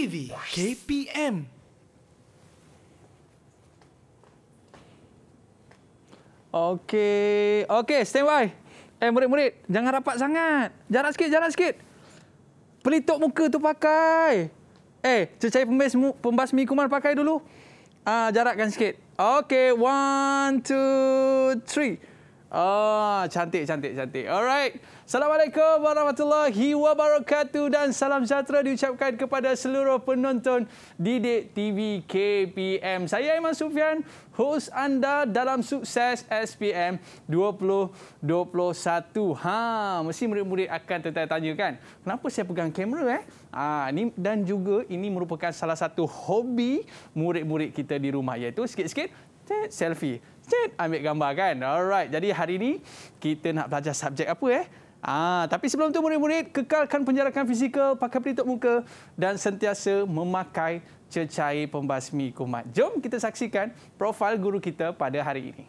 Navy KPM. Okey, okey, stand by. Eh murid-murid, jangan rapat sangat. Jarak sikit, jarak sikit. Pelitup muka tu pakai. Eh, cecair pembas, pembasmi kuman pakai dulu. Ah, jarakkan sikit. Okey, one, two, three. Ah, cantik, cantik, cantik. Alright. Assalamualaikum warahmatullahi wabarakatuh dan salam sejahtera diucapkan kepada seluruh penonton Didik TV KPM. Saya Iman Sufian, host anda dalam sukses SPM 2021. Ha, mesti murid-murid akan tertanya-tanya kan, kenapa saya pegang kamera eh? Ha, ini, dan juga ini merupakan salah satu hobi murid-murid kita di rumah iaitu sikit-sikit selfie. Cet, ambil gambar kan? Alright, jadi hari ini kita nak belajar subjek apa eh? Ah, tapi sebelum tu murid-murid kekalkan penjarakan fizikal, pakai pelitup muka dan sentiasa memakai cecair pembasmi kuman. Jom kita saksikan profil guru kita pada hari ini.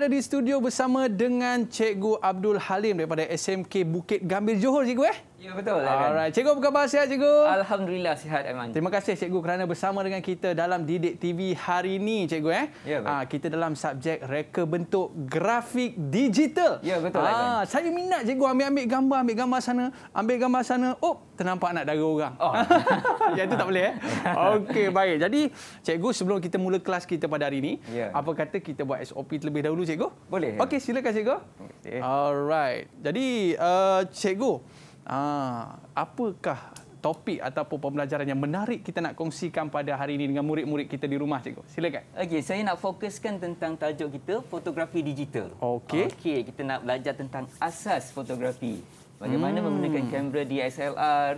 ada di studio bersama dengan Cikgu Abdul Halim daripada SMK Bukit Gambir Johor, Cikgu eh? Ya betul. Lah kan. Alright, cikgu apa khabar sihat cikgu? Alhamdulillah sihat Aiman. Terima kasih cikgu kerana bersama dengan kita dalam Didik TV hari ini cikgu eh. Ya, betul. Ah kita dalam subjek reka bentuk grafik digital. Ya betul Aiman. Ah saya minat cikgu ambil-ambil gambar, ambil gambar sana, ambil gambar sana. Oh, ternampak nak dara orang. Oh. ya itu tak boleh eh. Okey, baik. Jadi cikgu sebelum kita mula kelas kita pada hari ini, ya. apa kata kita buat SOP terlebih dahulu cikgu? Boleh. Ya. Okey, silakan cikgu. Okay. Alright. Jadi uh, cikgu Ah, apakah topik ataupun pembelajaran yang menarik kita nak kongsikan pada hari ini dengan murid-murid kita di rumah cikgu. Silakan. Okey, saya nak fokuskan tentang tajuk kita fotografi digital. Okey. Okey, kita nak belajar tentang asas fotografi. Bagaimana hmm. menggunakan kamera DSLR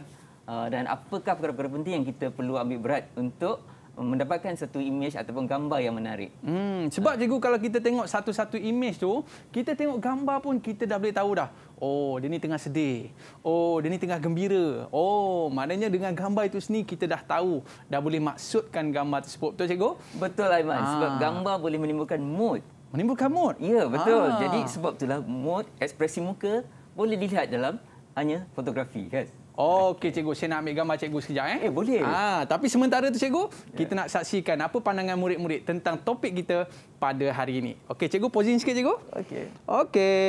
ah, dan apakah perkara-perkara penting yang kita perlu ambil berat untuk mendapatkan satu image ataupun gambar yang menarik. Hmm, sebab ah. cikgu kalau kita tengok satu-satu image tu, kita tengok gambar pun kita dah boleh tahu dah. Oh, dia ni tengah sedih. Oh, dia ni tengah gembira. Oh, maknanya dengan gambar itu sendiri kita dah tahu, dah boleh maksudkan gambar tersebut. Betul, Cikgu? Betul, Aiman. Ha. Sebab gambar boleh menimbulkan mood. Menimbulkan mood? Ya, betul. Ha. Jadi sebab itulah mood, ekspresi muka boleh dilihat dalam hanya fotografi, kan? Okey cikgu, saya nak ambil gambar cikgu sekejap eh. Eh boleh. Ha, tapi sementara itu cikgu, ya. kita nak saksikan apa pandangan murid-murid tentang topik kita pada hari ini. Okey cikgu, posing sikit cikgu. Okey. Okey.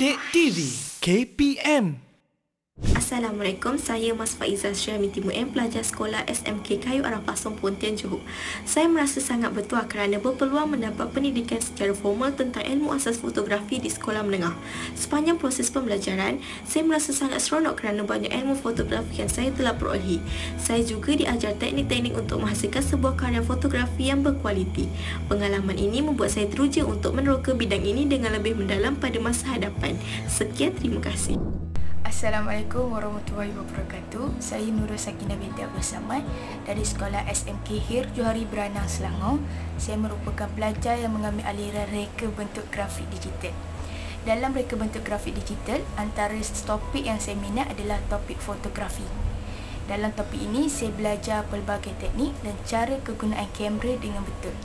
Sidik TV KPM Assalamualaikum, saya Mas Faizah Syah Minti Muin, pelajar sekolah SMK Kayu Arah Pasong Pontian, Johor. Saya merasa sangat bertuah kerana berpeluang mendapat pendidikan secara formal tentang ilmu asas fotografi di sekolah menengah. Sepanjang proses pembelajaran, saya merasa sangat seronok kerana banyak ilmu fotografi yang saya telah perolehi. Saya juga diajar teknik-teknik untuk menghasilkan sebuah karya fotografi yang berkualiti. Pengalaman ini membuat saya teruja untuk meneroka bidang ini dengan lebih mendalam pada masa hadapan. Sekian, terima kasih. Assalamualaikum warahmatullahi wabarakatuh Saya Nurul Sakinah binti Abdul Samad Dari sekolah SMK Hir Johari Beranang Selangor Saya merupakan pelajar yang mengambil aliran reka bentuk grafik digital Dalam reka bentuk grafik digital Antara topik yang saya minat adalah topik fotografi Dalam topik ini saya belajar pelbagai teknik Dan cara kegunaan kamera dengan betul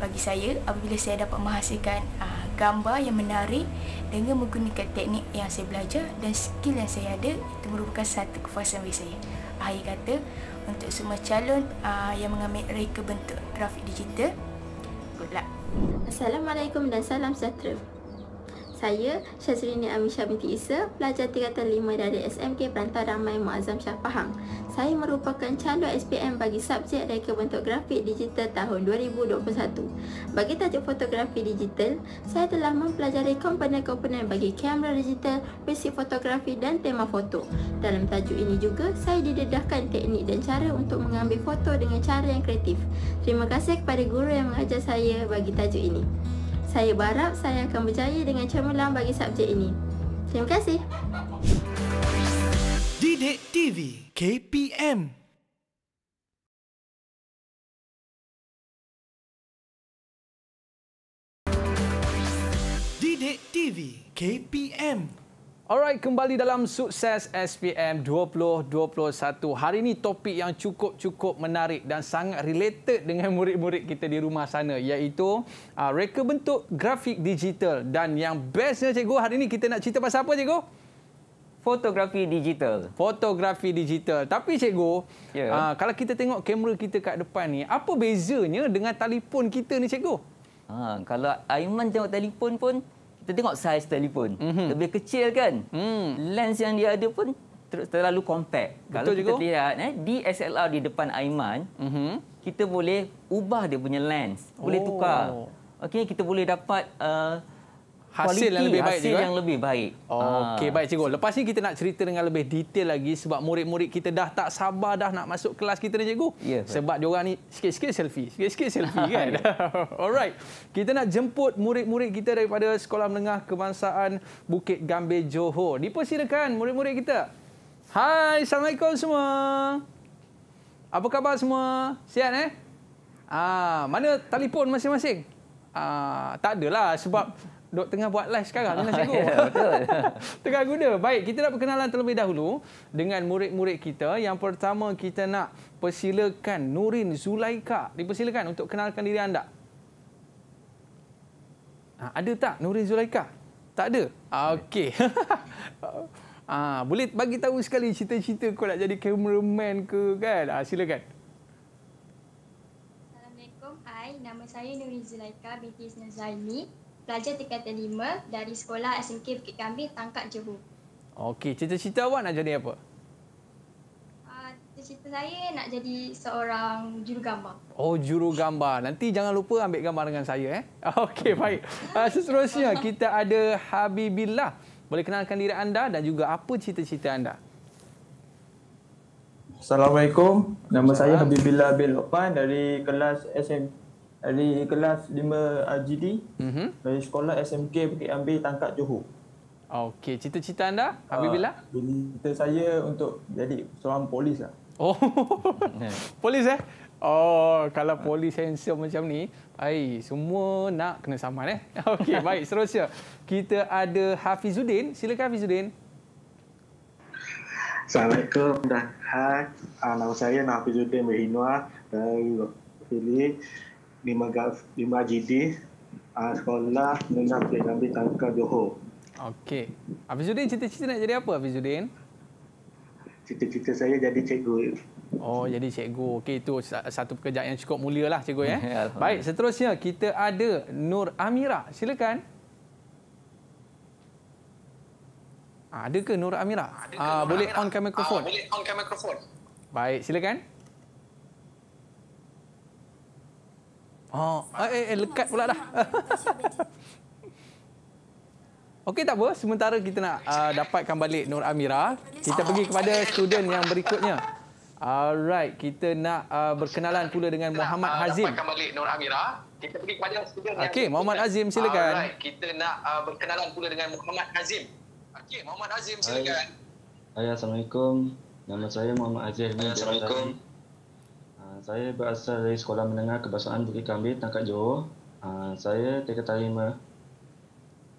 bagi saya apabila saya dapat menghasilkan uh, gambar yang menarik dengan menggunakan teknik yang saya belajar dan skill yang saya ada itu merupakan satu kepuasan bagi saya. Ahli kata untuk semua calon uh, yang mengambil reka bentuk grafik digital, good luck. Assalamualaikum dan salam sejahtera. Saya Syazrini Amisha binti Isa, pelajar tingkatan 5 dari SMK Perantau Ramai Muazzam Shah Pahang. Saya merupakan calon SPM bagi subjek reka bentuk grafik digital tahun 2021. Bagi tajuk fotografi digital, saya telah mempelajari komponen-komponen bagi kamera digital, prinsip fotografi dan tema foto. Dalam tajuk ini juga, saya didedahkan teknik dan cara untuk mengambil foto dengan cara yang kreatif. Terima kasih kepada guru yang mengajar saya bagi tajuk ini. Saya berharap saya akan berjaya dengan cemerlang bagi subjek ini. Terima kasih. Didik TV KPM Didik TV KPM Alright, kembali dalam sukses SPM 2021. Hari ini topik yang cukup-cukup menarik dan sangat related dengan murid-murid kita di rumah sana iaitu uh, reka bentuk grafik digital. Dan yang bestnya cikgu, hari ini kita nak cerita pasal apa cikgu? Fotografi digital. Fotografi digital. Tapi cikgu, yeah. uh, kalau kita tengok kamera kita kat depan ni, apa bezanya dengan telefon kita ni cikgu? Ha, kalau Aiman tengok telefon pun, kita tengok saiz telefon mm -hmm. lebih kecil kan mm. lens yang dia ada pun ter terlalu compact kalau Betul kita lihat eh DSLR di depan Aiman mm -hmm. kita boleh ubah dia punya lens boleh oh. tukar okay kita boleh dapat uh, hasil yang lebih baik hasil juga. Eh? yang lebih baik. Okey, ah. baik cikgu. Lepas ni kita nak cerita dengan lebih detail lagi sebab murid-murid kita dah tak sabar dah nak masuk kelas kita ni cikgu. Ya, sebab diorang ni sikit-sikit selfie, sikit-sikit selfie kan. Ya. Alright. Kita nak jemput murid-murid kita daripada Sekolah Menengah Kebangsaan Bukit Gambir Johor. Dipersilakan murid-murid kita. Hai, assalamualaikum semua. Apa khabar semua? Sihat eh? Ah, mana telefon masing-masing? Ah, tak adalah sebab dok tengah buat live sekarang dengan cikgu. Ya, tengah guna. Baik, kita nak perkenalan terlebih dahulu dengan murid-murid kita. Yang pertama kita nak persilakan Nurin Zulaika. Dipersilakan untuk kenalkan diri anda. Ha, ada tak Nurin Zulaika? Tak ada. Ah, okey. ha, boleh bagi tahu sekali cerita-cerita kau nak jadi cameraman ke kan? Ha, silakan. Assalamualaikum. Hai, nama saya Nurin Zulaika binti Isna Zaini pelajar tingkatan 5 dari sekolah SMK Bukit Gambir, tangkap Johor. Okey, cita-cita awak nak jadi apa? Ah, cita-cita uh, saya nak jadi seorang juru gambar. Oh, juru gambar, Nanti jangan lupa ambil gambar dengan saya. eh. Okey, baik. Uh, seterusnya, kita ada Habibillah. Boleh kenalkan diri anda dan juga apa cita-cita anda? Assalamualaikum. Nama saya Habibillah bin dari kelas SMP dari kelas 5 GD mm-hmm. dari sekolah SMK Bukit Ambil Tangkap Johor. Okey, cita-cita anda habis bila? Ah, Cita saya untuk jadi seorang polis lah. Oh. polis eh? Oh, kalau polis handsome macam ni, ai semua nak kena saman eh. Okey, baik seterusnya. Kita ada Hafizuddin. Silakan Hafizuddin. Assalamualaikum dan hai. Ah, nama saya Hafizuddin Mehinwa dari Filip. 5 GD uh, sekolah menengah Pulau Jambi Tangka Johor. Okey. Habis Zudin cita-cita nak jadi apa Habis Zudin? Cita-cita saya jadi cikgu. Oh, jadi cikgu. Okey, itu satu pekerjaan yang cukup mulia lah cikgu. Eh? Ya? Baik, seterusnya kita ada Nur Amira. Silakan. Adakah Nur Amira? Nur ah, Amira? Uh, boleh on kamera mikrofon? boleh on kamera Baik, silakan. Oh, eh, eh, eh lekat pula dah. Okey tak apa, sementara kita nak uh, dapatkan balik Nur Amira, kita pergi kepada student yang berikutnya. Alright, kita nak uh, berkenalan pula dengan Muhammad uh, Hazim. Dapatkan balik Nur Amira. Kita pergi kepada student yang Okey, Muhammad Hazim silakan. Alright, kita nak uh, berkenalan pula dengan Muhammad Hazim. Okey, Muhammad Hazim silakan. Hai. Hai, assalamualaikum. Nama saya Muhammad Hazim. Assalamualaikum. Hai saya berasal dari Sekolah Menengah Kebangsaan Bukit Kambit, Tangkat Johor. Ah, saya tingkat tarima.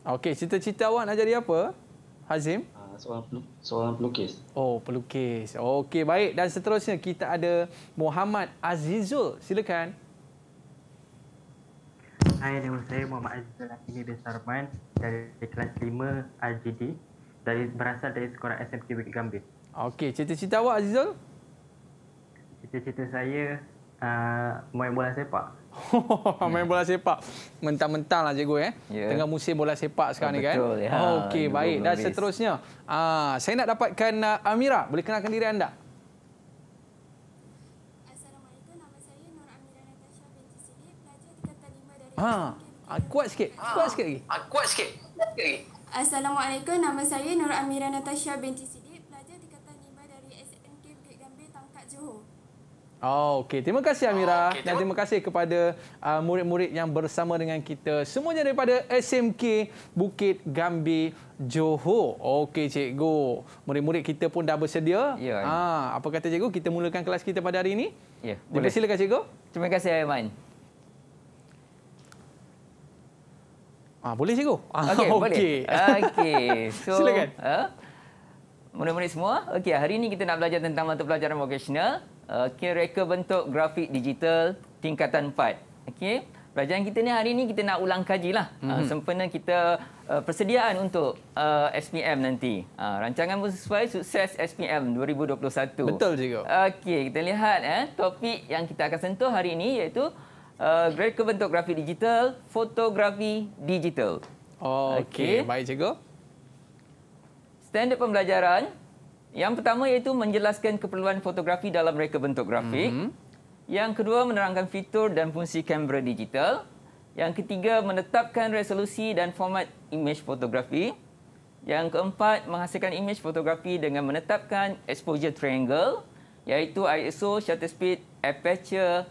Okey, cita-cita awak nak jadi apa, Hazim? Ah, seorang pelukis. Oh, pelukis. Okey, baik. Dan seterusnya kita ada Muhammad Azizul. Silakan. Hai, nama saya Muhammad Azizul. Ini besar Besarman dari kelas 5 RGD. Dari, berasal dari sekolah SMK Bukit Gambir. Okey, cita-cita awak, Azizul? cita-cita saya uh, main bola sepak. main bola sepak. Mentang-mentang lah cikgu. Eh? Yeah. Tengah musim bola sepak sekarang oh, ni kan. Betul. Ya. Oh, Okey, baik. Dan seterusnya. Uh, saya nak dapatkan uh, Amira. Boleh kenalkan diri anda? Ha, kuat sikit. Kuat sikit lagi. Ha, kuat sikit. Assalamualaikum. Nama saya Nur Amira Natasha binti Sidi. Oh, okay. Terima kasih Amira oh, okay. dan terima kasih kepada uh, murid-murid uh, yang bersama dengan kita. Semuanya daripada SMK Bukit Gambi Johor. Okey cikgu. Murid-murid kita pun dah bersedia. Ya, ha, apa kata cikgu? Kita mulakan kelas kita pada hari ini? Ya. Boleh. Jadi, silakan cikgu. Terima kasih Aiman. Ah, boleh cikgu? Ah, okey, okay. boleh. Okey. So, silakan. Eh, murid-murid semua, Okay, hari ini kita nak belajar tentang mata pelajaran vocational okay, eh, reka bentuk grafik digital tingkatan 4. Okey. Pelajaran kita ni hari ni kita nak ulang kajilah mm-hmm. Eh, sempena kita eh, persediaan untuk SPM nanti. Uh, rancangan sesuai sukses SPM 2021. Betul juga. Okey, kita lihat eh topik yang kita akan sentuh hari ini iaitu uh, bentuk grafik digital, fotografi digital. Oh, okey, okay. baik cikgu. Standard pembelajaran yang pertama iaitu menjelaskan keperluan fotografi dalam reka bentuk grafik. Mm-hmm. Yang kedua menerangkan fitur dan fungsi kamera digital. Yang ketiga menetapkan resolusi dan format imej fotografi. Yang keempat menghasilkan imej fotografi dengan menetapkan exposure triangle iaitu ISO, shutter speed, aperture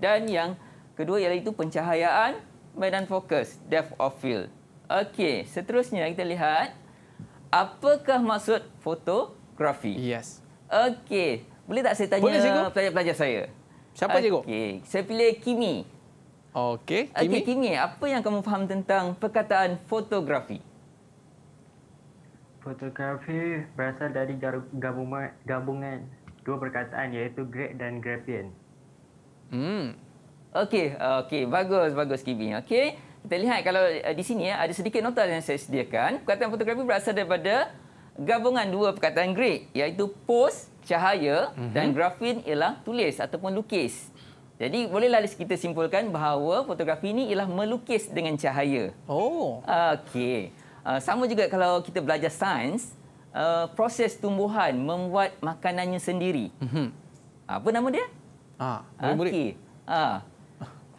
dan yang kedua ialah itu pencahayaan, medan fokus, depth of field. Okey, seterusnya kita lihat apakah maksud fotografi? Yes. Okey, boleh tak saya tanya pelajar-pelajar saya? Siapa cikgu? Okey, saya pilih Kimi. Okey, Kimi. Okey, Kimi, apa yang kamu faham tentang perkataan fotografi? Fotografi berasal dari gabungan gabungan dua perkataan iaitu great dan grapian. Hmm. Okey, okey, bagus bagus Kimi. Okey kita lihat kalau eh, di sini eh, ada sedikit nota yang saya sediakan. Perkataan fotografi berasal daripada gabungan dua perkataan Greek iaitu pos cahaya mhm. dan grafin ialah tulis ataupun lukis. Jadi bolehlah kita simpulkan bahawa fotografi ini ialah melukis dengan cahaya. Oh. Okey. Ah, sama juga kalau kita belajar sains, ah, proses tumbuhan membuat makanannya sendiri. Mhm. Ah, apa nama dia? Ah, murid. Okay. Ah.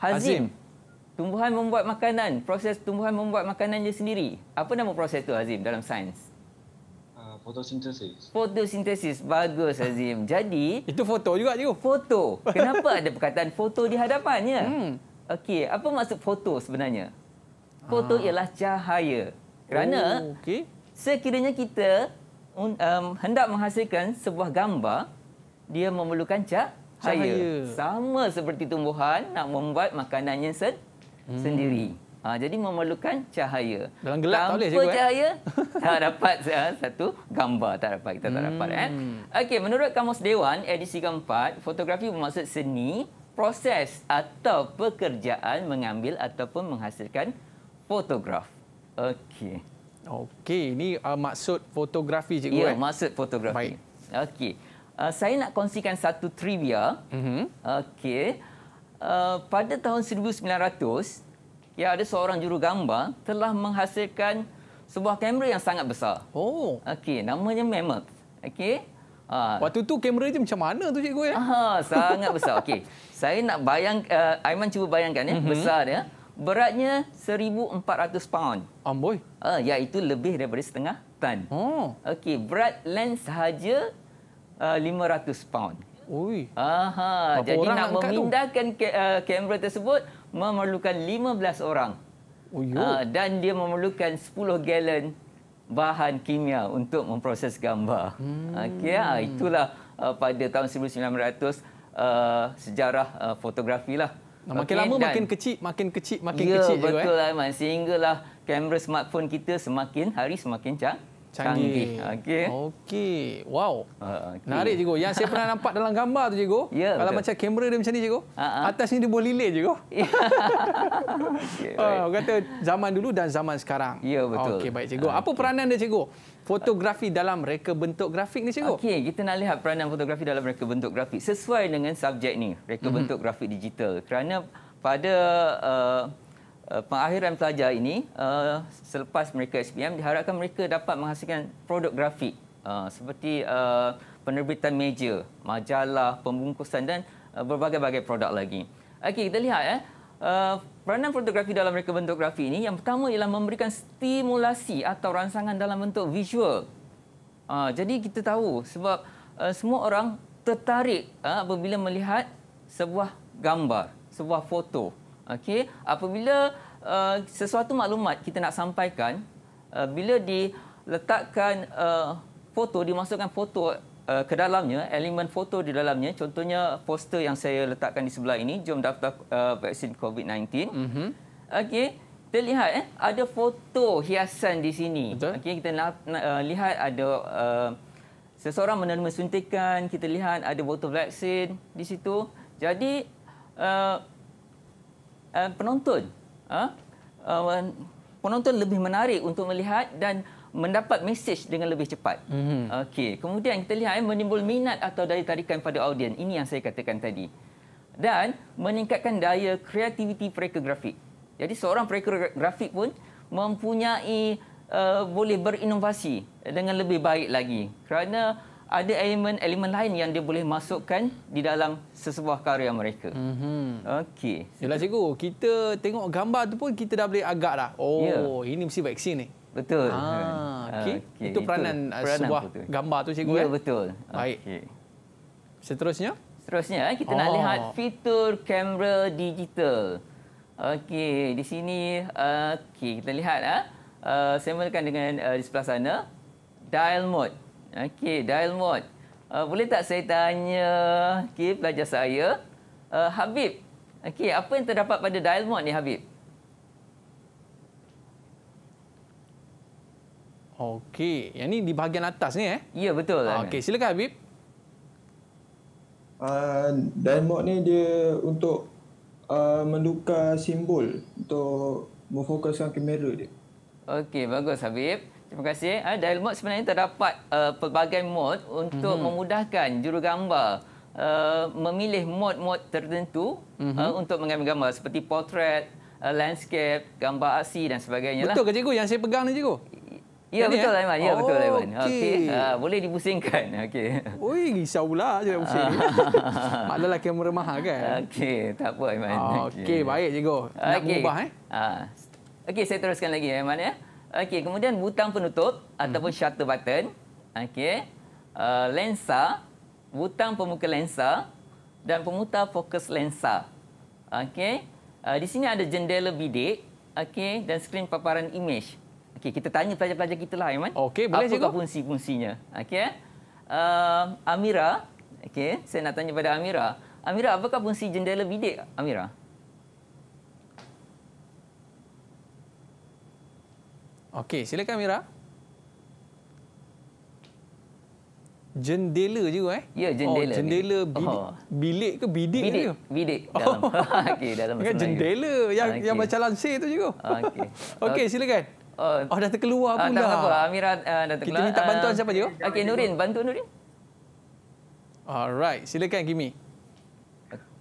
Hazim. Hazim tumbuhan membuat makanan, proses tumbuhan membuat makanan dia sendiri. Apa nama proses tu Azim dalam sains? Fotosintesis. Ah, Fotosintesis. Bagus, Azim. Jadi... Itu foto juga, cikgu. Foto. Kenapa ada perkataan foto di hadapannya? Hmm. Okey, apa maksud foto sebenarnya? Foto ah. ialah cahaya. Kerana oh, okay. sekiranya kita um, hendak menghasilkan sebuah gambar, dia memerlukan cahaya. cahaya. Sama seperti tumbuhan nak membuat makanannya sendiri. Hmm. sendiri. Ha, jadi memerlukan cahaya. Dalam gelap Tanpa tak boleh cikgu. Tanpa eh? cahaya, eh? tak dapat ha, satu gambar. Tak dapat, kita tak hmm. dapat. Hmm. Eh? Okey, menurut Kamus Dewan edisi keempat, fotografi bermaksud seni, proses atau pekerjaan mengambil ataupun menghasilkan fotograf. Okey. Okey, ini uh, maksud fotografi cikgu. Ya, eh? maksud fotografi. Baik. Okey. Uh, saya nak kongsikan satu trivia. Mm -hmm. Okey. Okey. Uh, pada tahun 1900, ya ada seorang juru gambar telah menghasilkan sebuah kamera yang sangat besar. Oh. Okey, namanya Mammoth. Okey. Ha. Waktu tu kamera dia macam mana tu cikgu ya? Ha, sangat besar. Okey. Saya nak bayang uh, Aiman cuba bayangkan ya, mm-hmm. besar dia. Beratnya 1400 pound. Amboi. Ah, uh, iaitu lebih daripada setengah tan. Oh. Okey, berat lens saja uh, 500 pound. Ui. Aha, jadi nak memindahkan eh, kamera tersebut memerlukan 15 orang. Oh Uh, dan dia memerlukan 10 galon bahan kimia untuk memproses gambar. Hmm. Okey, uh, itulah uh, pada tahun 1900 uh, eh, sejarah uh, fotografi lah. Nah, makin okay, lama dan, makin kecil, makin kecil, makin ya, kecil. Ya, betul lah, Eh. Sehinggalah kamera smartphone kita semakin hari semakin canggih canggih. Okey. Okey. Wow. Uh, ah, okay. Narik cikgu. Yang saya pernah nampak dalam gambar tu cikgu. Yeah, kalau betul. macam kamera dia macam ni cikgu. Uh-huh. Atas ni dia boleh lilit cikgu. Yeah. okay, uh, kata zaman dulu dan zaman sekarang. Ya yeah, betul. Okey baik cikgu. Uh, Apa peranan dia cikgu? Fotografi dalam reka bentuk grafik ni cikgu. Okey, kita nak lihat peranan fotografi dalam reka bentuk grafik sesuai dengan subjek ni, reka mm-hmm. bentuk grafik digital. Kerana pada uh, Eh, pengakhiran pelajar ini uh, selepas mereka SPM diharapkan mereka dapat menghasilkan produk grafik uh, seperti uh, penerbitan meja, majalah, pembungkusan dan uh, berbagai-bagai produk lagi. Okey, kita lihat eh uh, peranan fotografi dalam reka bentuk grafik ini yang pertama ialah memberikan stimulasi atau rangsangan dalam bentuk visual. Uh, jadi kita tahu sebab uh, semua orang tertarik uh, apabila melihat sebuah gambar, sebuah foto. Okey, apabila uh, sesuatu maklumat kita nak sampaikan uh, bila diletakkan uh, foto dimasukkan foto uh, ke dalamnya elemen foto di dalamnya contohnya poster yang saya letakkan di sebelah ini jom daftar uh, vaksin COVID-19 mm-hmm. okey kita lihat eh ada foto hiasan di sini okey kita nak na- uh, lihat ada uh, seseorang menerima suntikan kita lihat ada botol vaksin di situ jadi uh, Eh, penonton. Eh, eh, penonton lebih menarik untuk melihat dan mendapat mesej dengan lebih cepat. Mm-hmm. Okey, kemudian kita lihat menimbul minat atau daya tarikan pada audiens. Ini yang saya katakan tadi. Dan meningkatkan daya kreativiti preker grafik. Jadi seorang preker grafik pun mempunyai uh, boleh berinovasi dengan lebih baik lagi. Kerana ada elemen-elemen lain yang dia boleh masukkan di dalam sesebuah karya mereka. Mm-hmm. Okey. Yalah cikgu, kita tengok gambar tu pun kita dah boleh agak dah. Oh, yeah. ini mesti vaksin ni. Betul. Ah, ha. okey. Okay. Itu peranan, eh, itu sebuah betul. gambar tu cikgu. Ya, yeah, betul. Baik. Seterusnya? Seterusnya, eh, kita oh. nak ah. lihat fitur kamera digital. Okey, di sini okey kita lihat ah. Eh. Uh, samakan dengan uh, di sebelah sana dial mode. Okey, dial mode. Uh, boleh tak saya tanya okay, pelajar saya, uh, Habib, okay, apa yang terdapat pada dial mode ni, Habib? Okey, yang ni di bahagian atas ni eh? Ya, betul. Okey, silakan Habib. Uh, dial mode ni dia untuk uh, menukar simbol untuk memfokuskan kamera dia. Okey, bagus Habib. Terima kasih. Uh, eh, dial mode sebenarnya terdapat uh, pelbagai mode untuk mm -hmm. memudahkan jurugambar uh, eh, memilih mode-mode tertentu mm -hmm. uh, untuk mengambil gambar seperti portrait, uh, landscape, gambar aksi dan sebagainya. Lah. Betul ke cikgu yang saya pegang ni cikgu? Ya Jadi, betul Aiman. Ya betul oh, Aiman. Okey. Okay. Uh, ah, boleh dipusingkan. Okey. Oi, risau pula je nak pusing. Maklumlah kamera mahal kan. Okey, tak apa Aiman. Ah, okey, okay. baik cikgu. Nak okay. ubah eh. Uh. Okey, saya teruskan lagi Aiman ya. Eh? Okey, kemudian butang penutup hmm. ataupun mhm. shutter button. Okey. Uh, lensa, butang pemuka lensa dan pemutar fokus lensa. Okey. Uh, di sini ada jendela bidik, okey dan skrin paparan imej. Okey, kita tanya pelajar-pelajar kita lah, Aiman. Okey, boleh cikgu. Apa fungsi-fungsinya? Okey. Uh, Amira, okey, saya nak tanya pada Amira. Amira, apakah fungsi jendela bidik, Amira? Okey, silakan Mira. Jendela je eh? Ya, jendela. Oh, jendela bilik, oh. bilik ke bidik, bidik ke? Bidik. Oh. Dalam. Oh. Okey, dalam bahasa jendela Melayu. yang okay. yang macam lansir tu juga. Okey. Okey, okay, silakan. Oh. oh, dah terkeluar pun ah, dah. Tak apa, Amira ah, ah, dah terkeluar. Kita minta bantuan siapa je kau? Okey, Nurin, bantu Nurin. Alright, silakan Kimi.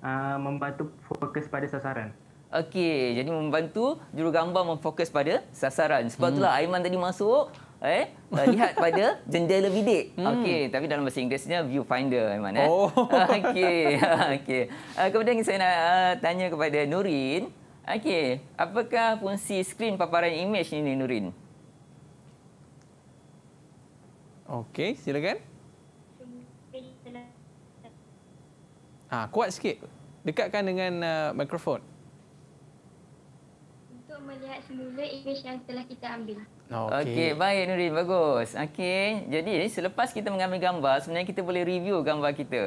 Uh, membantu fokus pada sasaran. Okey, jadi membantu jurugambar memfokus pada sasaran. Sebab hmm. itulah hmm. Aiman tadi masuk eh, eh lihat pada jendela bidik. Hmm. Okey, tapi dalam bahasa Inggerisnya viewfinder Aiman eh. Oh. Okey. Okey. Uh, kemudian saya nak uh, tanya kepada Nurin. Okey, apakah fungsi skrin paparan imej ini Nurin? Okey, silakan. Ah, kuat sikit. Dekatkan dengan uh, mikrofon melihat semula image yang telah kita ambil. Okey, okay, baik Nurin bagus. Okey, jadi selepas kita mengambil gambar, sebenarnya kita boleh review gambar kita.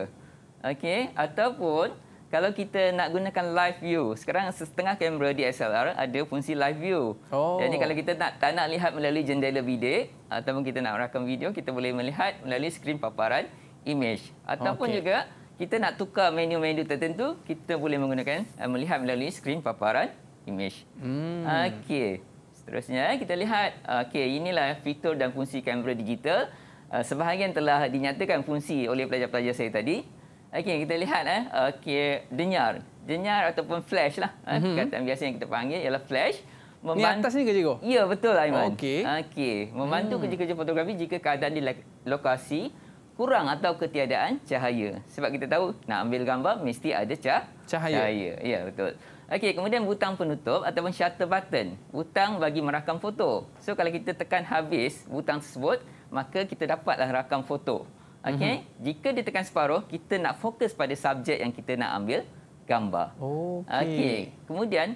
Okey, ataupun kalau kita nak gunakan live view, sekarang setengah kamera SLR ada fungsi live view. Oh. Jadi kalau kita tak, tak nak lihat melalui jendela bidik ataupun kita nak rakam video, kita boleh melihat melalui skrin paparan image. Ataupun okay. juga kita nak tukar menu-menu tertentu, kita boleh menggunakan eh, melihat melalui skrin paparan image. Hmm. Okey. Seterusnya kita lihat okey inilah fitur dan fungsi kamera digital. Ah, sebahagian telah dinyatakan fungsi oleh pelajar-pelajar saya tadi. Okey kita lihat eh okey denyar. Denyar ataupun flash lah. Eh. Hmm. Kata biasa yang kita panggil ialah flash. Memban- ni atas ni ke cikgu? Ya betul Aiman. Okey. Okey. Membantu hmm. kerja-kerja fotografi jika keadaan di lokasi kurang atau ketiadaan cahaya. Sebab kita tahu nak ambil gambar mesti ada cah- cahaya. cahaya. Ya betul. Okey, kemudian butang penutup ataupun shutter button. Butang bagi merakam foto. So kalau kita tekan habis butang tersebut, maka kita dapatlah rakam foto. Okey, mm-hmm. jika ditekan separuh, kita nak fokus pada subjek yang kita nak ambil gambar. Okay, Okey, kemudian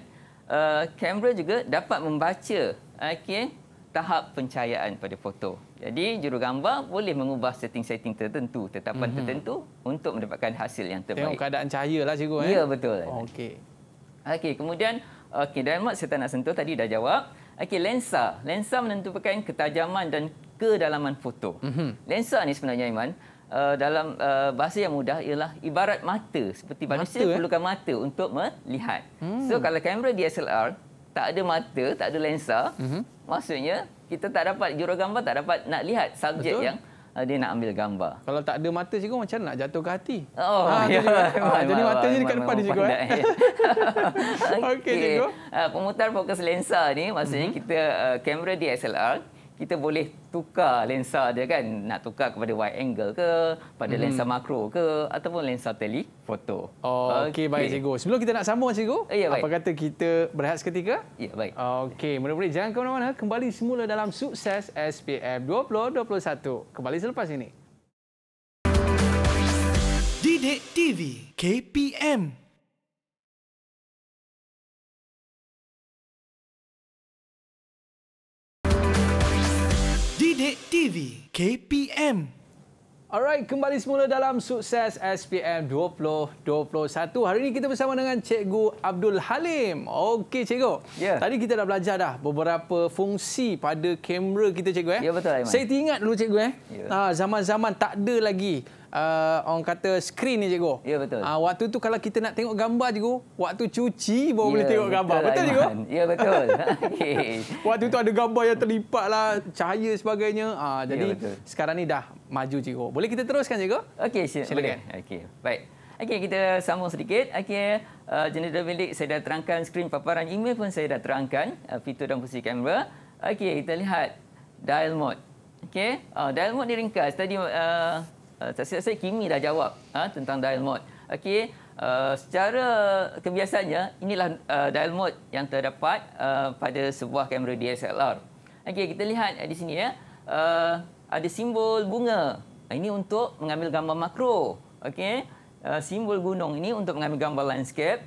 uh, kamera juga dapat membaca okey tahap pencahayaan pada foto. Jadi jurugambar boleh mengubah setting-setting tertentu, tetapan mm-hmm. tertentu untuk mendapatkan hasil yang terbaik. Tengok keadaan cahayalah cikgu eh. Ya betul. Okey. Okey, kemudian okey, Denmark saya tak nak sentuh tadi dah jawab. Okey, lensa. Lensa menentukan ketajaman dan kedalaman foto. Mm-hmm. Lensa ni sebenarnya Iman Uh, eh, dalam uh, bahasa yang mudah ialah ibarat mata seperti manusia mata, eh? perlukan mata untuk melihat. Hmm. So kalau kamera DSLR tak ada mata, tak ada lensa, mm-hmm. maksudnya kita tak dapat jurugambar tak dapat nak lihat subjek Betul. yang Ah, dia nak ambil gambar. Kalau tak ada mata cikgu macam nak jatuh ke hati. Oh, ha, ya. Juga. Ha, jadi mata je dekat depan dia cikgu. Eh. Okey okay, cikgu. Uh, pemutar fokus lensa ni maksudnya mm -hmm. kita uh, kamera DSLR. Mm -hmm kita boleh tukar lensa dia kan nak tukar kepada wide angle ke pada hmm. lensa makro ke ataupun lensa telefoto. Oh, okey okay. baik cikgu. Sebelum kita nak sambung cikgu, eh, ya, apa baik. kata kita berehat seketika? Ya baik. Okey, mula-mula jangan ke mana-mana, kembali semula dalam sukses SPM 2021. Kembali selepas ini. Didik TV KPM Bilik TV KPM. Alright, kembali semula dalam sukses SPM 2021. Hari ini kita bersama dengan Cikgu Abdul Halim. Okey, Cikgu. Yeah. Tadi kita dah belajar dah beberapa fungsi pada kamera kita, Cikgu. Eh? Ya, yeah, betul. Saya ingat dulu, Cikgu. Eh? Yeah. Ya. Zaman-zaman tak ada lagi uh, orang kata skrin ni cikgu. Ya betul. Uh, waktu tu kalau kita nak tengok gambar cikgu, waktu cuci baru ya, boleh tengok betul gambar. betul lah, cikgu? Ya betul. waktu tu ada gambar yang terlipat lah, cahaya sebagainya. Uh, jadi ya, sekarang ni dah maju cikgu. Boleh kita teruskan cikgu? Okey silakan. Okey. Baik. Okey kita sambung sedikit. Okey uh, jenis bilik saya dah terangkan skrin paparan email pun saya dah terangkan uh, fitur dan fungsi kamera. Okey kita lihat dial mode. Okey, uh, dial mode diringkas Tadi uh, tak eh, silap saya Kimi dah jawab ha, tentang dial mode. Okey, uh, secara kebiasaannya inilah uh, dial mode yang terdapat uh, pada sebuah kamera DSLR. Okey, kita lihat di sini ya. Uh, ada simbol bunga. Ini untuk mengambil gambar makro. Okey, uh, simbol gunung ini untuk mengambil gambar landscape.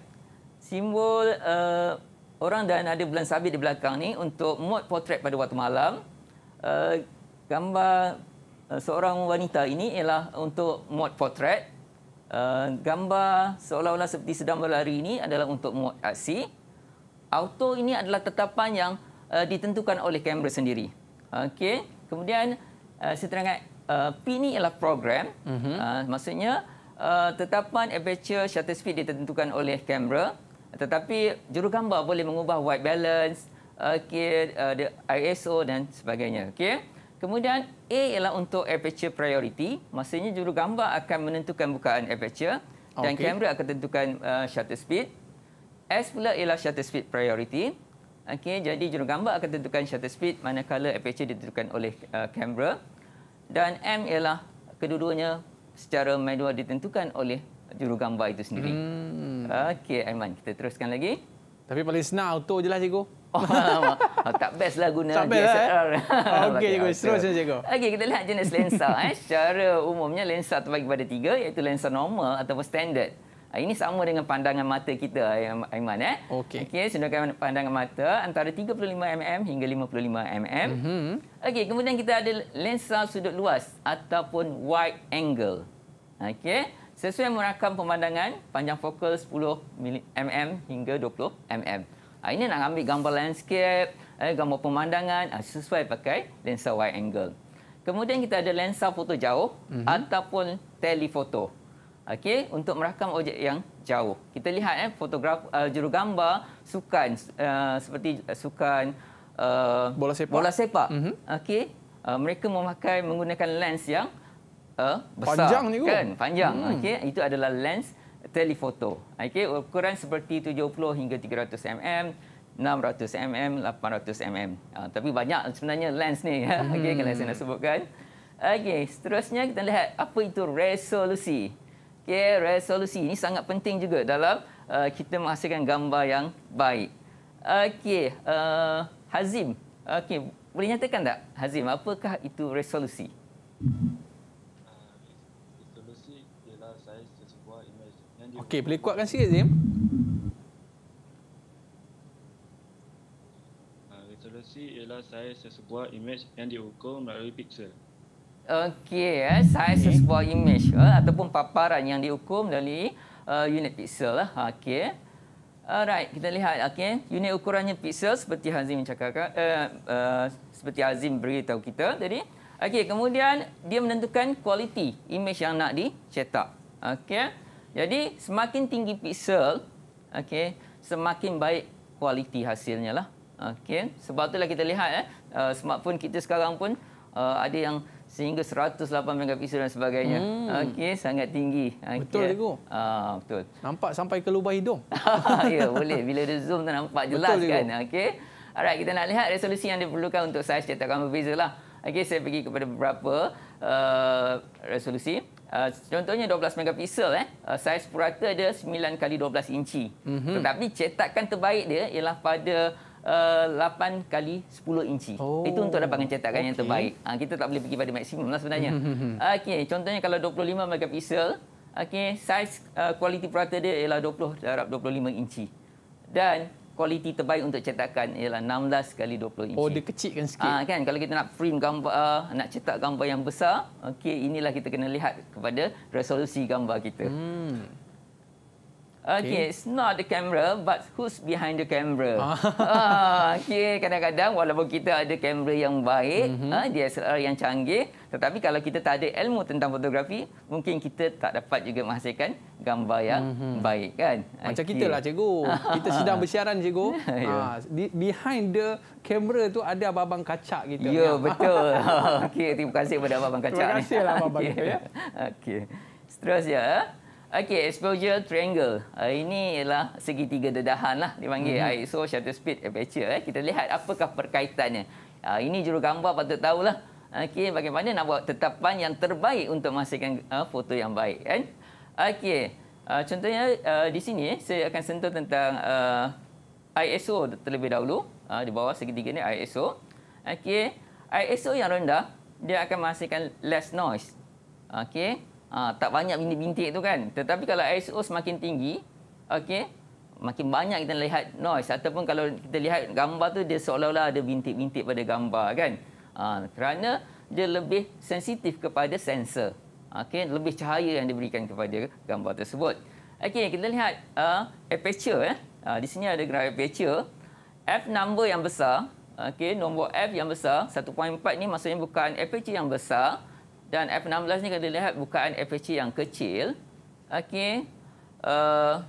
Simbol uh, orang dan ada bulan sabit di belakang ni untuk mode portrait pada waktu malam. Uh, gambar Eh, seorang wanita ini ialah untuk mode portrait. Eh, gambar seolah-olah seperti sedang berlari ini adalah untuk mode aksi. Auto ini adalah tetapan yang eh, ditentukan oleh kamera sendiri. Okay, kemudian uh, saya terangkan P ini ialah program. Uh, maksudnya tetapan aperture shutter speed ditentukan oleh kamera. Tetapi jurugambar boleh mengubah white balance, okay, the ISO dan sebagainya. Okay. Kemudian A ialah untuk aperture priority, maksudnya juru gambar akan menentukan bukaan aperture dan okay. kamera akan tentukan uh, shutter speed. S pula ialah shutter speed priority. Okey, jadi juru gambar akan tentukan shutter speed manakala aperture ditentukan oleh uh, kamera. dan M ialah kedua-duanya secara manual ditentukan oleh juru gambar itu sendiri. Hmm. Okey, Aiman, kita teruskan lagi. Tapi paling senang auto jelah cikgu. Oh, oh, tak best lah guna tak best lah. Okey, okay, terus saja. Okey, kita lihat jenis lensa. eh. Secara umumnya, lensa terbagi pada tiga iaitu lensa normal ataupun standard. Ah, ini sama dengan pandangan mata kita, Aiman. Eh. Okey. Okey, sedangkan pandangan mata antara 35mm hingga 55mm. Mhm. Mm Okey, kemudian kita ada lensa sudut luas ataupun wide angle. Okey. Sesuai merakam pemandangan, panjang fokal 10mm hingga 20mm. Uh, ini nak ambil gambar landscape, eh, gambar pemandangan uh, sesuai pakai lensa wide angle. Kemudian kita ada lensa foto jauh mm-hmm. ataupun telefoto. Okey, untuk merakam objek yang jauh. Kita lihat eh fotograf uh, gambar sukan uh, seperti sukan uh, bola sepak. Bola sepak. Mm-hmm. Okey, uh, mereka memakai menggunakan lens yang uh, besar. Panjang ni kan? Panjang. Mm. Okey, itu adalah lens telefoto. Okey, ukuran seperti 70 hingga 300 mm, 600 mm, 800 mm. Uh, tapi banyak sebenarnya lens ni. Hmm. Okey, kalau saya nak sebutkan. Okey, seterusnya kita lihat apa itu resolusi. Okey, resolusi ini sangat penting juga dalam uh, kita menghasilkan gambar yang baik. Okey, uh, ah, Hazim. Okey, boleh nyatakan tak Hazim apakah itu resolusi? Okey, boleh kuatkan sikit, Zim? Ah, resolusi ialah saiz sebuah image yang diukur melalui pixel. Okey, eh. saiz okay. sebuah image eh. ataupun paparan yang diukur melalui uh, unit pixel. Eh. Ah, okey. Alright, kita lihat okay. unit ukurannya pixel seperti Azim cakapkan, uh, uh, seperti Azim beritahu kita Jadi, Okey, kemudian dia menentukan kualiti image yang nak dicetak. Okey. Jadi semakin tinggi pixel, okey, semakin baik kualiti hasilnya lah. Okey, sebab itulah kita lihat eh uh, smartphone kita sekarang pun uh, ada yang sehingga 108 megapiksel dan sebagainya. Hmm. Okey, sangat tinggi. Okay. Betul juga. Uh, betul. Nampak sampai ke lubang hidung. ya, yeah, boleh bila dia zoom tu nampak jelas betul kan. Okey. Alright, kita nak lihat resolusi yang diperlukan untuk saiz cetakan berbeza lah. Okey, saya pergi kepada beberapa uh, resolusi. Uh, contohnya 12 megapiksel eh uh, saiz purata dia 9 x 12 inci. Mm-hmm. Tetapi cetakan terbaik dia ialah pada uh, 8 kali 10 inci. Oh. Itu untuk dapatkan cetakan okay. yang terbaik. Uh, kita tak boleh pergi pada maksimum lah sebenarnya. Mm-hmm. Okey, contohnya kalau 25 megapiksel, okay, saiz uh, kualiti uh, purata dia ialah 20 darab 25 inci. Dan kualiti terbaik untuk cetakan ialah 16 kali 20 inci. Oh, dia kecilkan sikit. Ah, kan kalau kita nak frame gambar, ah, nak cetak gambar yang besar, okey inilah kita kena lihat kepada resolusi gambar kita. Hmm. Okay, okay. it's not the camera, but who's behind the camera? Ah. Uh, okay, kadang-kadang walaupun kita ada kamera yang baik, mm-hmm. uh, ah, DSLR yang canggih, tetapi kalau kita tak ada ilmu tentang fotografi, mungkin kita tak dapat juga menghasilkan gambar yang mm-hmm. baik, kan? Macam okay. kita lah, cikgu. Kita sedang bersiaran, cikgu. yeah. Ya. uh, behind the camera tu ada abang-abang kacak kita. Ya, betul. okay, terima kasih kepada abang-abang kacak. Terima kasih lah abang-abang. Okay. Ya. okay. Seterusnya. Uh. Okey, exposure triangle. Uh, ini ialah segitiga dedahan lah dipanggil mm -hmm. Ah, ISO, shutter speed, aperture. Eh. Kita lihat apakah perkaitannya. Uh, ini jurugambar patut tahulah. Okey, bagaimana nak buat tetapan yang terbaik untuk menghasilkan uh, foto yang baik. Kan? Okey, uh, contohnya uh, di sini eh, saya akan sentuh tentang uh, ISO terlebih dahulu. Uh, di bawah segitiga ni ISO. Okey, ISO yang rendah, dia akan menghasilkan less noise. Okey. Ha, tak banyak bintik-bintik tu kan. Tetapi kalau ISO semakin tinggi, okey, makin banyak kita lihat noise ataupun kalau kita lihat gambar tu dia seolah-olah ada bintik-bintik pada gambar kan. Ha, kerana dia lebih sensitif kepada sensor. Okey, lebih cahaya yang diberikan kepada gambar tersebut. Okey, kita lihat uh, aperture eh. Uh, di sini ada graf aperture. F number yang besar, okey, nombor F yang besar 1.4 ni maksudnya bukan aperture yang besar dan F16 ni kita lihat bukaan FHC yang kecil okay, uh,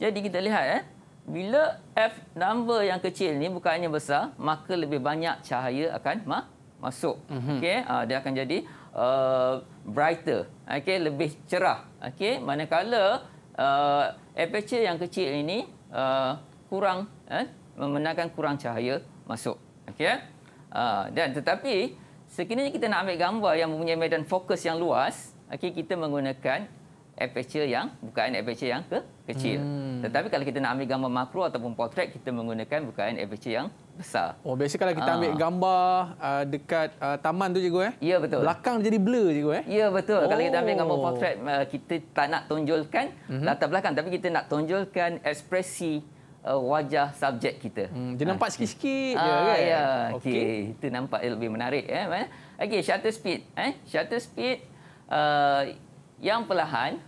eh, jadi kita lihat eh bila F number yang kecil ni bukaannya besar maka lebih banyak cahaya akan ma masuk mm-hmm. okey uh, dia akan jadi uh, brighter okay, lebih cerah okay, manakala uh, FHC yang kecil ini uh, kurang eh memenangkan kurang cahaya masuk okay, uh, ah, dan tetapi Sekiranya kita nak ambil gambar yang mempunyai medan fokus yang luas, okey kita menggunakan aperture yang bukaan aperture yang ke kecil. Hmm. Tetapi kalau kita nak ambil gambar makro ataupun portret, kita menggunakan bukaan aperture yang besar. Oh biasa kalau kita Aa. Ah. ambil gambar uh, dekat uh, taman tu cikgu eh? Ya betul. Belakang jadi blur cikgu eh? Ya betul. Oh. Kalau kita ambil gambar oh. portret, uh, kita tak nak tonjolkan mm-hmm. latar belakang tapi kita nak tonjolkan ekspresi Uh, wajah subjek kita. Hmm, dia nampak ah. sikit-sikit ah, je kan. Ya. Okey, okay. itu nampak dia lebih menarik eh, eh. Okey, shutter speed eh. Shutter speed uh, yang perlahan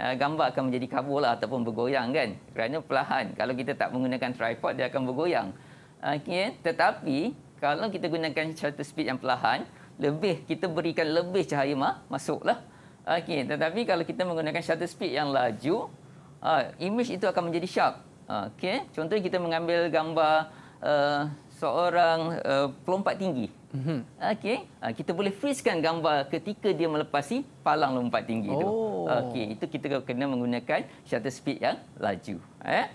uh, gambar akan menjadi kabur lah, ataupun bergoyang kan. Kerana perlahan kalau kita tak menggunakan tripod dia akan bergoyang. Okey, eh. tetapi kalau kita gunakan shutter speed yang perlahan, lebih kita berikan lebih cahaya mah, masuklah. Okey, tetapi kalau kita menggunakan shutter speed yang laju, uh, image itu akan menjadi sharp. Okey, contohnya kita mengambil gambar uh, seorang uh, pelompat tinggi. Mhm. Okey, uh, kita boleh freezekan gambar ketika dia melepasi palang lompat tinggi itu. Oh. Okey, itu kita kena menggunakan shutter speed yang laju. Eh?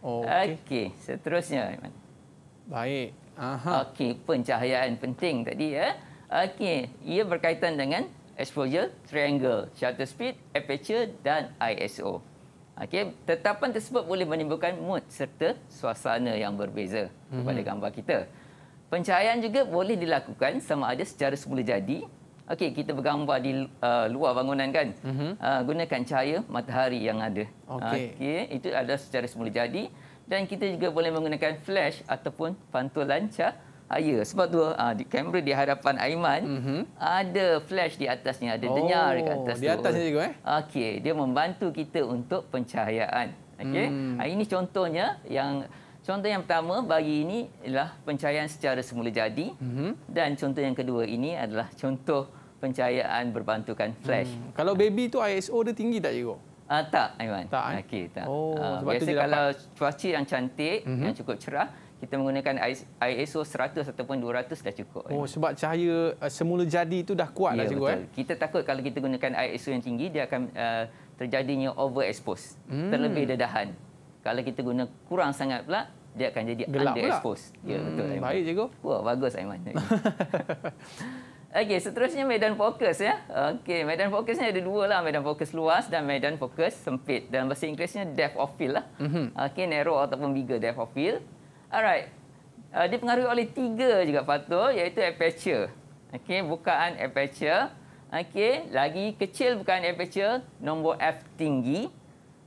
Oh, Okey, okay. seterusnya. Baik. Okey, pencahayaan penting tadi. ya. Eh? Okey, ia berkaitan dengan exposure, triangle, shutter speed, aperture dan ISO. Okey, tetapan tersebut boleh menimbulkan mood serta suasana yang berbeza kepada mm-hmm. gambar kita. Pencahayaan juga boleh dilakukan sama ada secara semula jadi. Okey, kita bergambar di uh, luar bangunan kan? Mm-hmm. Uh, gunakan cahaya matahari yang ada. Okey, okay, itu adalah secara semula jadi dan kita juga boleh menggunakan flash ataupun pantulan cahaya Ah, ya, sebab tu ah, di kamera di hadapan Aiman mm-hmm. ada flash di atasnya, ada oh, denyar di atas. Di atasnya juga eh. Okey, dia membantu kita untuk pencahayaan. Okey. Hmm. Ah, ini contohnya yang contoh yang pertama bagi ini ialah pencahayaan secara semula jadi. Mm-hmm. Dan contoh yang kedua ini adalah contoh pencahayaan berbantukan flash. Hmm. Kalau baby tu ISO dia tinggi tak cikgu? Ah, tak, Aiman. Tak. Eh? Okey, tak. Oh, ah, sebab biasa kalau cuaca yang cantik, mm-hmm. yang cukup cerah, kita menggunakan ISO 100 ataupun 200 dah cukup. Oh, sebab cahaya uh, semula jadi itu dah kuat ya, dah cikgu. Eh? Kita takut kalau kita gunakan ISO yang tinggi, dia akan uh, terjadinya overexpose, hmm. terlebih dedahan. Kalau kita guna kurang sangat pula, dia akan jadi Gelap underexpose. Pula. Ya, hmm, betul. Hmm, baik, cikgu. Wah, bagus, Aiman. Okey, seterusnya medan fokus ya. Okey, medan fokus ni ada dua lah, medan fokus luas dan medan fokus sempit. Dan bahasa Inggerisnya depth of field lah. Mm-hmm. Okey, narrow ataupun bigger depth of field. Alright. Uh, dipengaruhi oleh tiga juga faktor iaitu aperture. Okey, bukaan aperture. Okey, lagi kecil bukaan aperture, nombor F tinggi.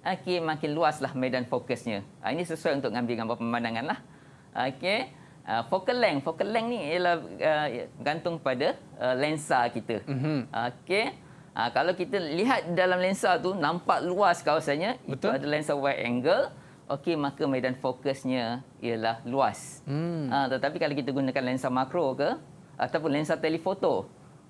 Okey, makin luaslah medan fokusnya. Uh, ini sesuai untuk mengambil gambar pemandangan lah. Okey, uh, focal length. Focal length ni ialah uh, pada uh, lensa kita. Mhm. Okey, uh, kalau kita lihat dalam lensa tu nampak luas kawasannya. Betul. Itu ada lensa wide angle okey maka medan fokusnya ialah luas. Hmm. Uh, tetapi kalau kita gunakan lensa makro ke ataupun lensa telefoto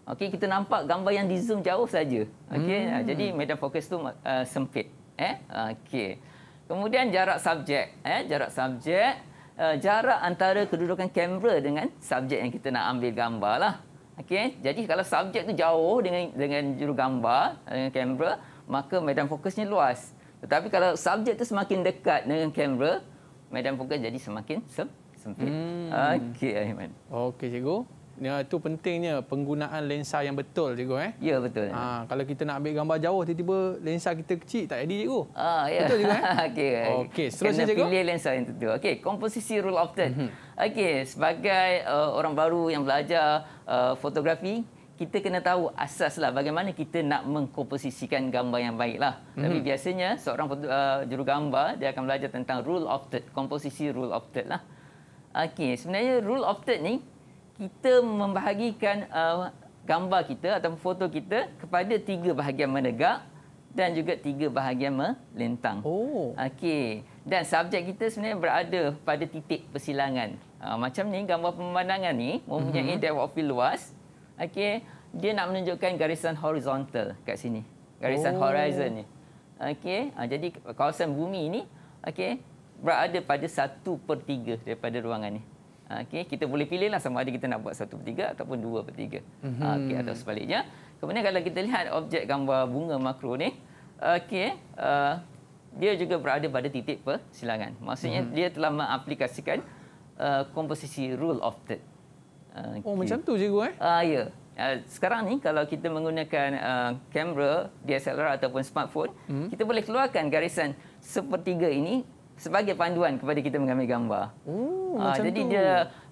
okey kita nampak gambar yang di zoom jauh saja. Okey hmm. uh, jadi medan fokus tu uh, sempit eh okey. Kemudian jarak subjek eh jarak subjek uh, jarak antara kedudukan kamera dengan subjek yang kita nak ambil gambar lah. Okey jadi kalau subjek tu jauh dengan dengan juru gambar dengan kamera maka medan fokusnya luas. Tetapi kalau subjek tu semakin dekat dengan kamera, medan fokus jadi semakin sem sempit. Hmm. Okey, Aiman. Okey, cikgu. Ya, itu pentingnya penggunaan lensa yang betul, cikgu. Eh? Ya, betul. Ha, kalau kita nak ambil gambar jauh, tiba-tiba lensa kita kecil, tak jadi, cikgu. Ah, ya. Betul, cikgu. Eh? Okey, okay. okay, seterusnya, cikgu. Kena pilih lensa yang tentu. Okey, komposisi rule of third. Mhm. Okey, sebagai uh, orang baru yang belajar uh, fotografi, kita kena tahu asaslah bagaimana kita nak mengkomposisikan gambar yang baiklah. lah. Mm-hmm. Tapi mhm. biasanya seorang uh, juru gambar dia akan belajar tentang rule of third, komposisi rule of third lah. Okey, sebenarnya rule of third ni kita membahagikan uh, gambar kita atau foto kita kepada tiga bahagian menegak dan juga tiga bahagian melentang. Oh. Okey. Dan subjek kita sebenarnya berada pada titik persilangan. Uh, macam ni gambar pemandangan ni mempunyai mm-hmm. depth of field luas Okey, dia nak menunjukkan garisan horizontal kat sini. Garisan oh. horizon ni. Okey, ah, jadi kawasan bumi ni okey berada pada 1/3 daripada ruangan ni. Ah, okey, kita boleh pilihlah sama ada kita nak buat 1/3 ataupun 2/3. Mm -hmm. Okey atau sebaliknya. Kemudian kalau kita lihat objek gambar bunga makro ni, okey, uh, dia juga berada pada titik persilangan. Maksudnya mm -hmm. dia telah mengaplikasikan uh, komposisi rule of third. Okay. Ah, oh macam tu cikgu eh? Ah uh, ya. Ah, sekarang ni kalau kita menggunakan ah, kamera uh, DSLR ataupun smartphone, hmm. kita boleh keluarkan garisan sepertiga ini sebagai panduan kepada kita mengambil gambar. Oh, uh, jadi tu. dia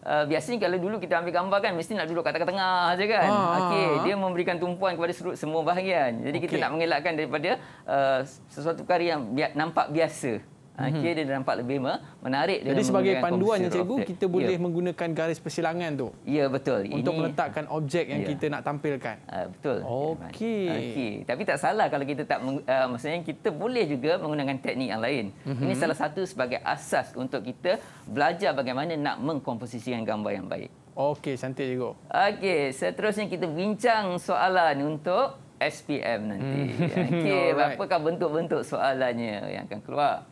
uh, biasanya kalau dulu kita ambil gambar kan mesti nak duduk kat tengah-tengah aja kan. Ah. Okey, dia memberikan tumpuan kepada seluruh semua bahagian. Jadi okay. kita nak mengelakkan daripada uh, sesuatu perkara yang bi- nampak biasa. Okey, mhm. dia nampak lebih menarik. Jadi sebagai panduannya, cikgu, kita boleh ya. menggunakan garis persilangan tu. Ya, betul. Untuk Ini... meletakkan objek yang ya. kita nak tampilkan. Uh, betul. Ya, Okey. Okay. Tapi tak salah kalau kita tak, uh, maksudnya kita boleh juga menggunakan teknik yang lain. Uh mhm. -huh. Ini salah satu sebagai asas untuk kita belajar bagaimana nak mengkomposisikan gambar yang baik. Okey, cantik cikgu. Okey, seterusnya kita bincang soalan untuk SPM nanti. Hmm. Okey, apakah bentuk-bentuk soalannya yang akan keluar?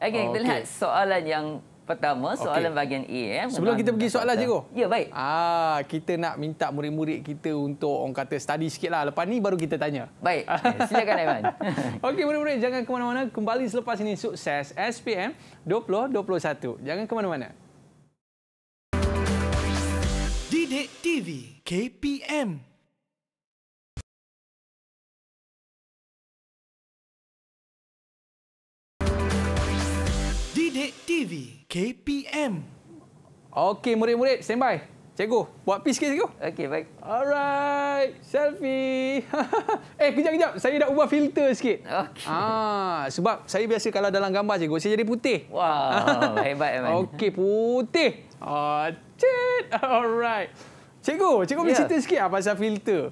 Okey, kita lihat soalan yang pertama, soalan okay. bahagian A. Eh, Sebelum kita pergi soalan, Cikgu. Ya, baik. Ah, Kita nak minta murid-murid kita untuk orang kata study sikitlah. Lepas ni baru kita tanya. Baik, eh, silakan Aiman. Okey, murid-murid, jangan ke mana-mana. Kembali selepas ini sukses SPM 2021. Jangan ke mana-mana. Didik TV KPM. Update TV KPM. Okey murid-murid, standby. Cikgu, buat pis sikit cikgu. Okey, baik. Alright, selfie. eh, kejap kejap, saya nak ubah filter sikit. Okey. Ah, sebab saya biasa kalau dalam gambar cikgu, saya jadi putih. Wah, hebat memang. Okey, putih. Ah, cik. Alright. Cikgu, cikgu boleh yeah. cerita sikit apa ah, pasal filter?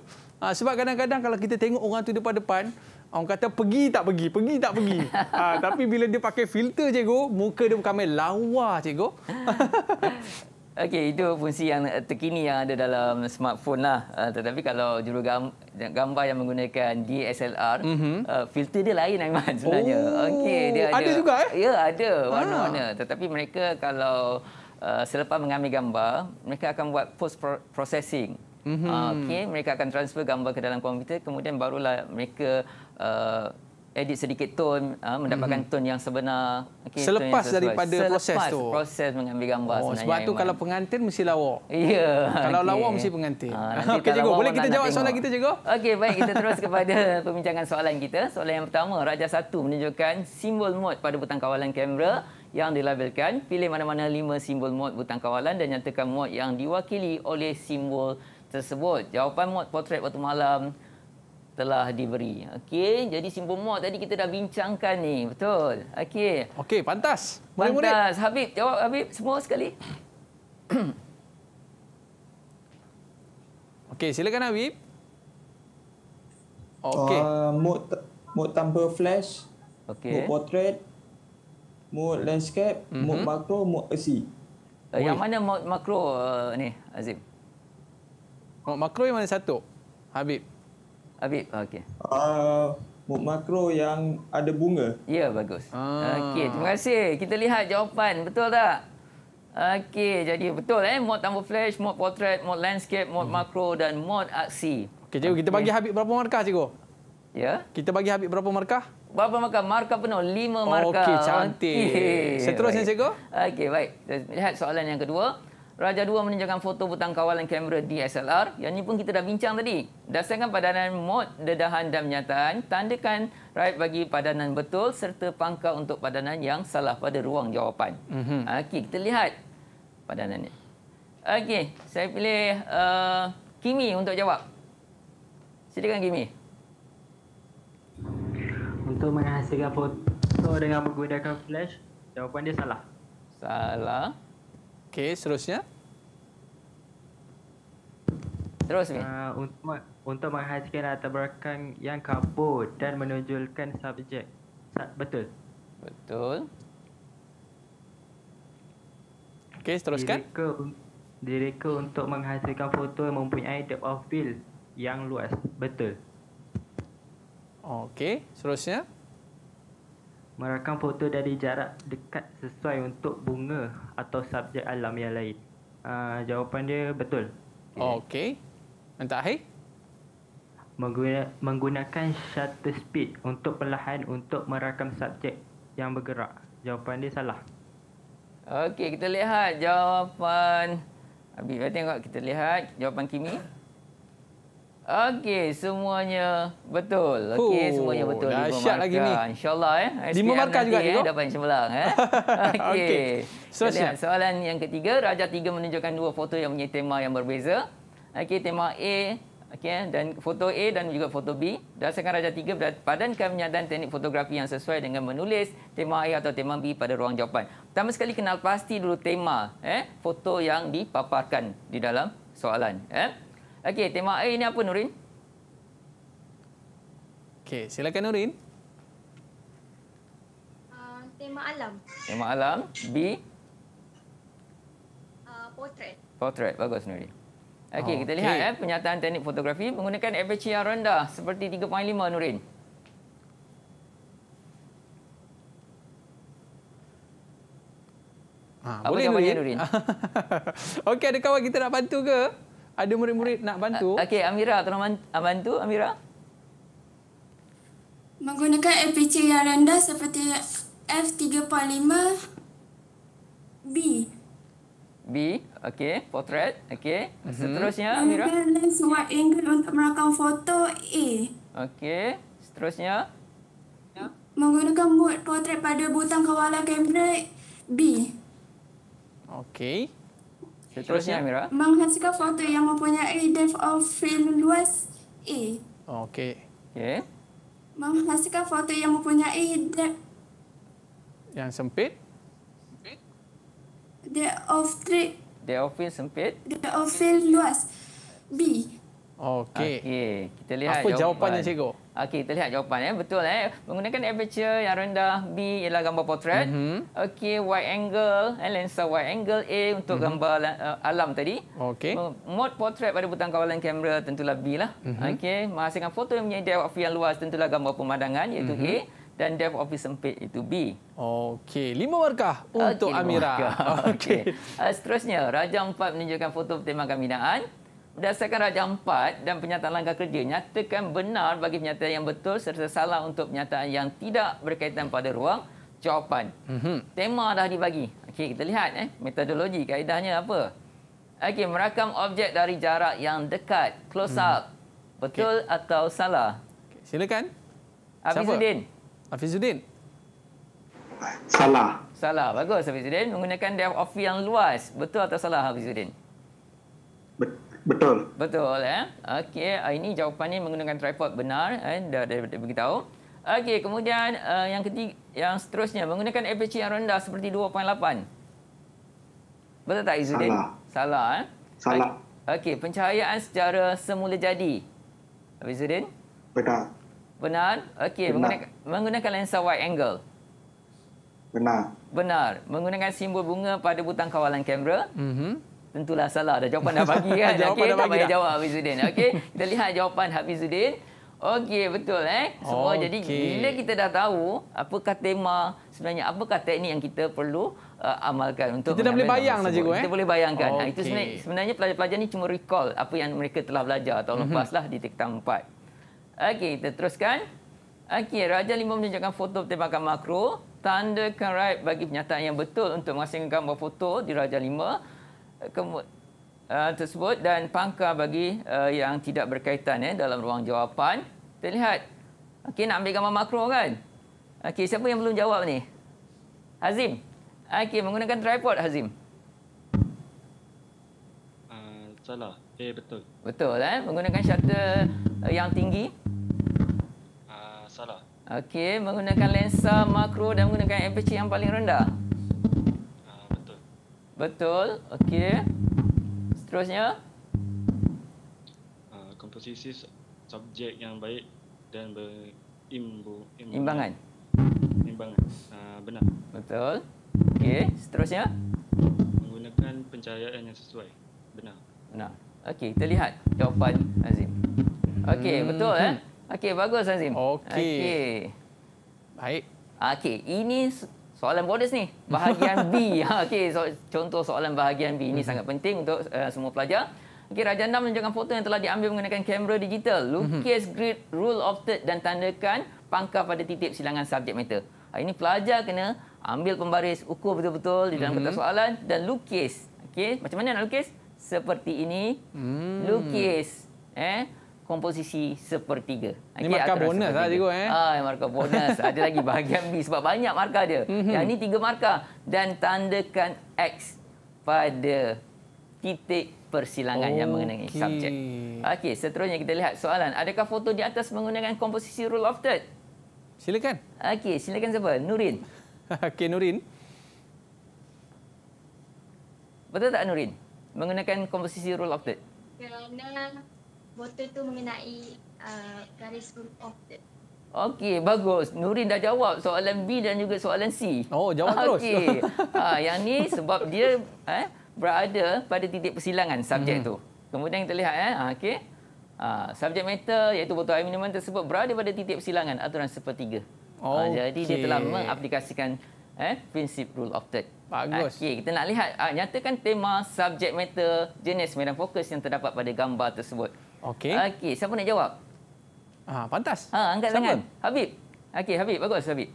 Ah, sebab kadang-kadang kalau kita tengok orang tu depan-depan, Orang kata pergi tak pergi, pergi tak pergi. ha, tapi bila dia pakai filter cikgu, muka dia bukan main lawa cikgu. Okey, itu fungsi yang terkini yang ada dalam smartphone lah. Uh, tetapi kalau jurugambar gambar yang menggunakan DSLR, mm -hmm. uh, ah, filter dia lain Aiman sebenarnya. Oh, Okey, dia ada. Ada juga eh? Ya, ada warna-warna. Tetapi mereka kalau uh, selepas mengambil gambar, mereka akan buat post processing. Mm -hmm. uh, Okey, mereka akan transfer gambar ke dalam komputer kemudian barulah mereka uh, edit sedikit tone uh, mendapatkan mhm. tone yang sebenar okay, selepas yang daripada selepas proses tu proses mengambil gambar oh, sebenarnya sebab tu kalau pengantin mesti lawa ya yeah. kalau okay. lawa mesti pengantin uh, okey cikgu boleh kita jawab soalan kita cikgu okey baik kita terus kepada pembincangan soalan kita soalan yang pertama raja satu menunjukkan simbol mode pada butang kawalan kamera yang dilabelkan pilih mana-mana lima simbol mode butang kawalan dan nyatakan mode yang diwakili oleh simbol tersebut jawapan mode portrait waktu malam telah diberi. Okey, jadi simpul muak tadi kita dah bincangkan ni, betul. Okey. Okey, pantas. Murid -murid. Pantas. Habib, jawab Habib semua sekali. Okey, silakan Habib. Okey. Uh, mood mood tanpa flash. Okey. Mood portrait. Mood landscape, mm -hmm. mood makro, mood ASI. Uh, eh, yang mana mood makro uh, ni, Azim? Mood makro yang mana satu? Habib. Abi, okey. Uh, ah, Mood makro yang ada bunga. Ya, bagus. Ah. Okey, terima kasih. Kita lihat jawapan, betul tak? Okey, jadi betul eh. Mode tambah flash, mode portrait, mode landscape, mode hmm. makro dan mode aksi. Okey, cikgu, kita bagi Habib berapa markah, cikgu? Ya. Kita bagi Habib berapa markah? Berapa markah? Markah penuh, lima markah. Okey, cantik. Okay. Seterusnya, baik. cikgu. Okey, baik. Kita lihat soalan yang kedua. Raja II menunjukkan foto butang kawalan kamera DSLR yang ini pun kita dah bincang tadi. Dasarkan padanan mod dedahan dan menyataan, tandakan right bagi padanan betul serta pangkal untuk padanan yang salah pada ruang jawapan. Mm-hmm. Okey, kita lihat padanan ini. Okey, saya pilih uh, Kimi untuk jawab. Silakan Kimi. Untuk menghasilkan foto dengan menggunakan flash, jawapan dia salah. Salah. Okey, seterusnya. Terus ni. Uh, untuk untuk menghasilkan atau belakang yang kabut dan menonjolkan subjek. Betul. Betul. Okey, teruskan. Direka, direka untuk menghasilkan foto yang mempunyai depth of field yang luas. Betul. Okey, seterusnya. Okey merakam foto dari jarak dekat sesuai untuk bunga atau subjek alam yang lain? Uh, jawapan dia betul. Okey. Okay. Entah hai. Mengguna, menggunakan shutter speed untuk perlahan untuk merakam subjek yang bergerak. Jawapan dia salah. Okey, kita lihat jawapan. Abi, tengok kita lihat jawapan Kimi. Okey, semuanya betul. Okey, semuanya betul. Oh, dahsyat lagi ni. InsyaAllah. Eh. Lima markah juga. Eh, dapat yang semulang. Eh. Okey. okay. so, soalan yang ketiga. Raja tiga menunjukkan dua foto yang punya tema yang berbeza. Okey, tema A. Okey, eh, dan foto A dan juga foto B. Dasarkan Raja tiga, padankan menyadan teknik fotografi yang sesuai dengan menulis tema A atau tema B pada ruang jawapan. Pertama sekali, kenal pasti dulu tema eh, foto yang dipaparkan di dalam soalan. Eh. Okey, tema A eh, ini apa Nurin? Okey, silakan Nurin. Uh, tema alam. Tema alam. B? Uh, portrait. Portrait, bagus Nurin. Okey, oh, kita okay. lihat eh, penyataan teknik fotografi menggunakan aperture yang rendah seperti 3.5 Nurin. Ha, Apa boleh Nurin? Nurin? Okey, ada kawan kita nak bantu ke? ada murid-murid nak bantu. Ah, okey, Amira tolong ah, bantu Amira. Menggunakan APC yang rendah seperti F3.5 B. B, okey, portrait, okey. Mhm. Seterusnya Amira. Lens wide angle untuk merakam foto A. Okey, seterusnya. Menggunakan mode portrait pada butang kawalan kamera B. Okey. Seterusnya Amira. Menghasilkan foto yang mempunyai depth of field luas A. Okey. Okey. Menghasilkan foto yang mempunyai depth yang sempit. Sempit. Depth of field. Depth of field sempit. Depth of field luas B. Okey. Okey, kita lihat apa jawapannya cikgu. Okey, kita lihat jawapan ya. Betul eh. Menggunakan aperture yang rendah B ialah gambar portrait. Mm -hmm. Okey, wide angle eh, lensa wide angle A untuk mm -hmm. gambar uh, alam tadi. Okey. Mode portrait pada butang kawalan kamera tentulah B lah. Mm -hmm. Okey, menghasilkan foto yang mempunyai depth of yang luas tentulah gambar pemandangan iaitu mm -hmm. A dan depth of view sempit itu B. Okey, lima markah untuk okay, Amira. Okey. Okay. Uh, eh, seterusnya, Raja 4 menunjukkan foto pertemuan kaminaan berdasarkan Raja Empat dan penyataan langkah kerja, nyatakan benar bagi penyataan yang betul serta salah untuk penyataan yang tidak berkaitan pada ruang jawapan. Mm-hmm. Tema dah dibagi. Okay, kita lihat eh, metodologi, kaedahnya apa. Okay, merakam objek dari jarak yang dekat, close mhm. up. Betul okay. atau salah? Okay, silakan. Hafizuddin. Hafizuddin. Salah. Salah. Bagus, Hafizuddin. Menggunakan depth of field yang luas. Betul atau salah, Hafizuddin? Betul. Betul. Betul eh. Okey, eh, ini jawapannya menggunakan tripod benar eh dah dah, dah beritahu. Okey, kemudian eh, yang ketiga yang seterusnya menggunakan aperture yang rendah seperti 2.8. Betul tak Izuddin? Salah. Salah eh. Salah. Okey, pencahayaan secara semula jadi. Izuddin? Benar. Benar. Okey, menggunakan menggunakan lensa wide angle. Benar. Benar. Menggunakan simbol bunga pada butang kawalan kamera. Mhm. Mm tentulah salah dah jawapan dah bagi kan. jawapan okay, dah tak bagi payah dah. jawab Hafizuddin. Okey, kita lihat jawapan Hafizuddin. Okey, betul eh. Semua okay. jadi bila kita dah tahu apakah tema sebenarnya apakah teknik yang kita perlu Uh, amalkan untuk kita dah boleh bayang lah cikgu eh? kita boleh bayangkan okay. Ha, nah, itu sebenarnya, sebenarnya pelajar-pelajar ni cuma recall apa yang mereka telah belajar tahun mm-hmm. lepas di tiktok empat okey kita teruskan okey Raja Lima menunjukkan foto pertembakan makro tandakan right bagi penyataan yang betul untuk mengasingkan gambar foto di Raja Lima kemud eh, tersebut dan pangkal bagi eh, yang tidak berkaitan ya dalam ruang jawapan. Kita lihat. Okey nak ambil gambar makro kan? Okey siapa yang belum jawab ni? Hazim. Okey menggunakan tripod Hazim. Uh, salah. Eh betul. Betul eh menggunakan shutter yang tinggi. Uh, salah. Okey menggunakan lensa makro dan menggunakan aperture yang paling rendah. Betul. Okey. Seterusnya. Uh, komposisi subjek yang baik dan berimbu. Imbu. Imbangan. Imbangan. Uh, benar. Betul. Okey. Seterusnya. Menggunakan pencahayaan yang sesuai. Benar. Benar. Okey. Kita lihat jawapan Azim. Okey. Hmm. Betul. Eh? Okey. Bagus Azim. Okey. Okay. Baik. Okey. Ini soalan bonus ni bahagian B ha okey so, contoh soalan bahagian B ini mhm. sangat penting untuk uh, semua pelajar okey rajanda menunjukkan foto yang telah diambil menggunakan kamera digital mhm. lukis grid rule of third dan tandakan pangkal pada titik silangan subjek meter ha, ini pelajar kena ambil pembaris ukur betul-betul di dalam mhm. kertas soalan dan lukis okey macam mana nak lukis seperti ini hmm. lukis eh komposisi sepertiga. Okay, lah eh? ah, ini markah bonus lah cikgu. Eh? Ah, markah bonus. Ada lagi bahagian B sebab banyak markah dia. Mhm. Yang ini tiga markah. Dan tandakan X pada titik persilangan okay. yang mengenai subjek. Okey, seterusnya kita lihat soalan. Adakah foto di atas menggunakan komposisi rule of third? Silakan. Okey, silakan siapa? Nurin. Okey, Nurin. Betul tak Nurin? Menggunakan komposisi rule of third? Kerana botol tu mengenai uh, garis of the Okey, bagus. Nurin dah jawab soalan B dan juga soalan C. Oh, jawab okay. terus. Okey. ha, ah, yang ni sebab dia eh, berada pada titik persilangan subjek hmm. tu. Kemudian kita lihat. Eh. Ah, okey. Ha, subjek meter iaitu botol air minuman tersebut berada pada titik persilangan aturan sepertiga. Oh, ha, jadi dia telah mengaplikasikan eh, prinsip rule of third. Bagus. Okey, kita nak lihat. Ha, nyatakan tema subjek meter jenis medan fokus yang terdapat pada gambar tersebut. Okey. Okey, siapa nak jawab? Ha, pantas. Ha, angkat siapa? tangan. Habib. Okey, Habib, bagus Habib.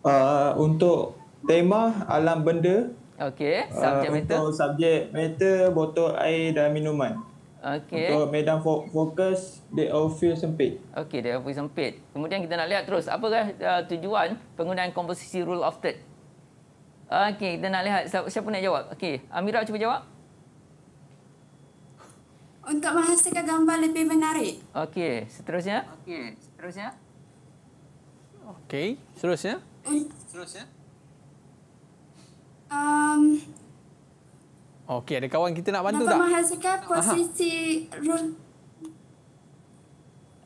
Uh, untuk tema alam benda. Okey, uh, subjek uh, meter. Untuk subjek meter, botol air dan minuman. Okey. Untuk medan fo- fokus, they all sempit. Okey, they all sempit. Kemudian kita nak lihat terus, apakah uh, tujuan penggunaan komposisi rule of third? Okey, kita nak lihat siapa, siapa nak jawab. Okey, Amira cuba jawab untuk menghasilkan gambar lebih menarik. Okey, seterusnya. Okey, seterusnya. Okey, seterusnya. Seterusnya. Um, Okey, ada kawan kita nak bantu tak? Untuk menghasilkan posisi run.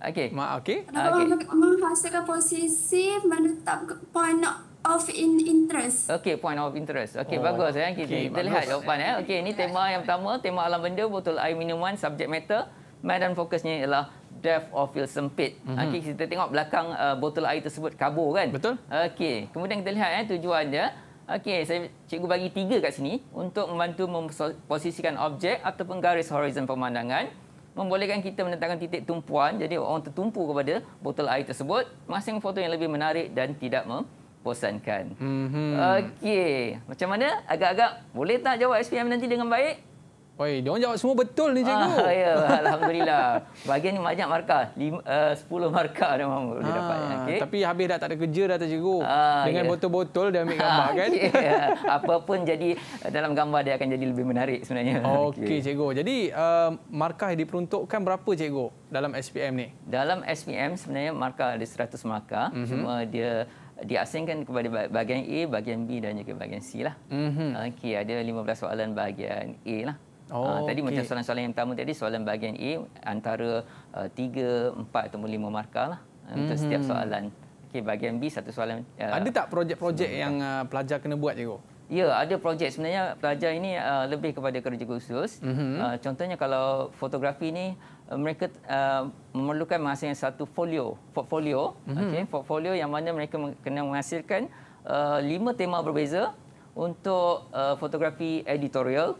Okey. Okey. Untuk Menghasilkan posisi menetap poin of in interest. Okey, point of interest. Okey, oh, bagus ya kita. Okay, kita bagus. lihat jawapan ya. Eh. Okey, ini tema yang pertama, tema alam benda, botol air minuman, subject matter. Medan fokusnya ialah depth of field sempit. Mm -hmm. Okey, kita tengok belakang uh, botol air tersebut kabur kan? Betul. Okey, kemudian kita lihat ya tujuan dia. Okey, saya cikgu bagi tiga kat sini untuk membantu memposisikan objek ataupun garis horizon pemandangan membolehkan kita menetapkan titik tumpuan jadi orang tertumpu kepada botol air tersebut masing foto yang lebih menarik dan tidak mem bosankan. Mm -hmm. Okey, macam mana? Agak-agak boleh tak jawab SPM nanti dengan baik? Oi, dia orang jawab semua betul ni cikgu. Ah, ya, alhamdulillah. Bagian banyak markah. Lima, eh, uh, 10 markah dah mampu ah, dapat. Ya. Okay. Tapi habis dah tak ada kerja dah cikgu. Ah, Dengan ya. botol-botol yeah. dia ambil gambar ah, kan? Yeah. Ya. Apa pun jadi eh, dalam gambar dia akan jadi lebih menarik sebenarnya. Okey okay. cikgu. Jadi uh, markah yang diperuntukkan berapa cikgu dalam SPM ni? Dalam SPM sebenarnya markah ada seratus markah. Mm -hmm. Cuma dia diasingkan kepada bahagian A, bahagian B dan juga bahagian C lah. Mm-hmm. Okey, ada 15 soalan bahagian A lah. Oh, uh, tadi okay. macam soalan-soalan yang pertama tadi, soalan bahagian A antara uh, 3, 4 atau 5 markah lah mm-hmm. untuk mhm. setiap soalan. Okey, bahagian B satu soalan. Uh, ada tak projek-projek yang uh, pelajar kena buat cikgu? Ya, ada projek. Sebenarnya pelajar ini uh, lebih kepada kerja khusus. Mm-hmm. Uh, contohnya kalau fotografi ni. Uh, mereka uh, memerlukan menghasilkan satu folio portfolio mm-hmm. okay, portfolio yang mana mereka kena menghasilkan uh, lima tema berbeza untuk uh, fotografi editorial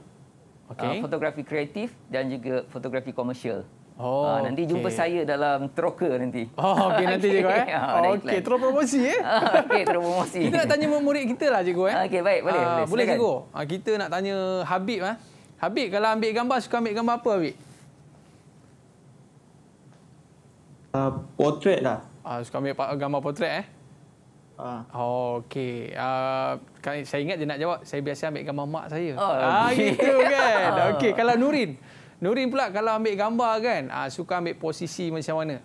okay. uh, fotografi kreatif dan juga fotografi komersial Oh, uh, nanti okay. jumpa saya dalam troker nanti. Oh, okey nanti juga. eh. Oh, ah, okey, terus promosi eh. Ah, okey, terus promosi. kita nak tanya murid kita lah cikgu eh. Okey, baik, boleh. Uh, boleh, boleh cikgu. Uh, kita nak tanya Habib eh. Habib kalau ambil gambar suka ambil gambar apa Habib? Uh, portrait lah. Ah, suka ambil gambar portrait eh? Ah. Oh, okey. Uh, saya ingat dia nak jawab, saya biasa ambil gambar mak saya. Oh, ah, gitu kan. Ah. okey, kalau Nurin. Nurin pula kalau ambil gambar kan, uh, suka ambil posisi macam mana?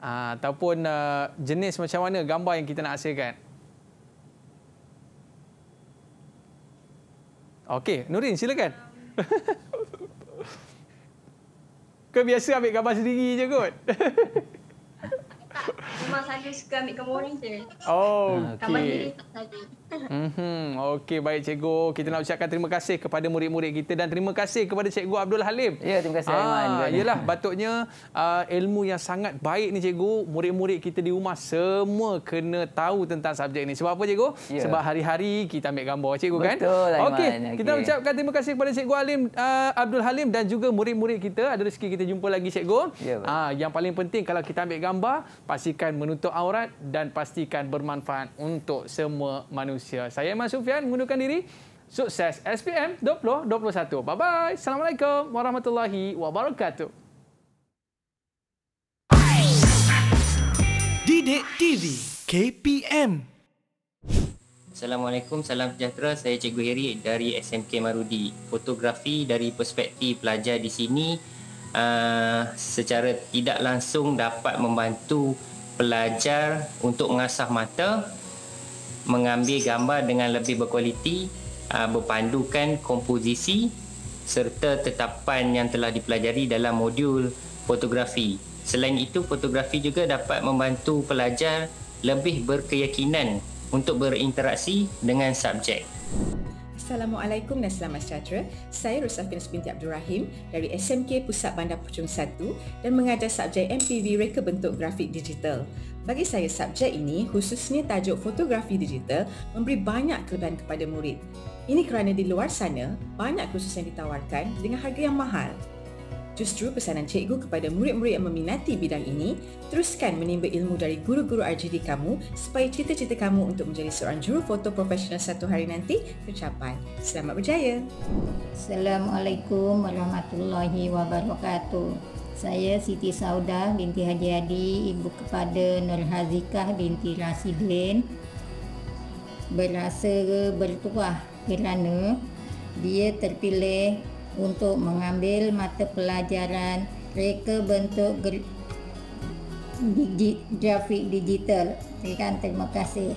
Uh, ataupun uh, jenis macam mana gambar yang kita nak hasilkan? Okey, Nurin silakan. Um, kau biasa ambil gambar sendiri je kot. tak. Memang saya suka ambil gambar orang je. Oh, okay. Gambar sendiri tak saja. Mhm, okey baik cikgu. Kita nak ucapkan terima kasih kepada murid-murid kita dan terima kasih kepada cikgu Abdul Halim. Ya, terima kasih Aiman. Ah, iyalah patutnya uh, ilmu yang sangat baik ni cikgu. Murid-murid kita di rumah semua kena tahu tentang subjek ni. Sebab apa cikgu? Ya. Sebab hari-hari kita ambil gambar cikgu Betul, kan? Betul Aiman. Okey, okay. kita ucapkan terima kasih kepada cikgu Halim uh, Abdul Halim dan juga murid-murid kita. Ada rezeki kita jumpa lagi cikgu. Ya, ah, yang paling penting kalau kita ambil gambar, pastikan menutup aurat dan pastikan bermanfaat untuk semua manusia manusia. Saya Mas Sufian mengundurkan diri. Sukses SPM 2021. Bye-bye. Assalamualaikum warahmatullahi wabarakatuh. Didik TV KPM Assalamualaikum, salam sejahtera. Saya Cikgu Heri dari SMK Marudi. Fotografi dari perspektif pelajar di sini uh, secara tidak langsung dapat membantu pelajar untuk mengasah mata mengambil gambar dengan lebih berkualiti uh, berpandukan komposisi serta tetapan yang telah dipelajari dalam modul fotografi. Selain itu, fotografi juga dapat membantu pelajar lebih berkeyakinan untuk berinteraksi dengan subjek. Assalamualaikum dan selamat sejahtera. Saya Rosafin Binti Abdul Rahim dari SMK Pusat Bandar Pucung 1 dan mengajar subjek MPV Reka Bentuk Grafik Digital. Bagi saya, subjek ini, khususnya tajuk fotografi digital, memberi banyak kelebihan kepada murid. Ini kerana di luar sana, banyak kursus yang ditawarkan dengan harga yang mahal. Justru pesanan cikgu kepada murid-murid yang meminati bidang ini, teruskan menimba ilmu dari guru-guru RGD kamu supaya cita-cita kamu untuk menjadi seorang juru foto profesional satu hari nanti tercapai. Selamat berjaya! Assalamualaikum warahmatullahi wabarakatuh. Saya Siti Saudah binti Haji Adi, ibu kepada Nur Hazikah binti Rasidin berasa bertuah kerana dia terpilih untuk mengambil mata pelajaran reka bentuk grafik digital. Kan? Terima kasih.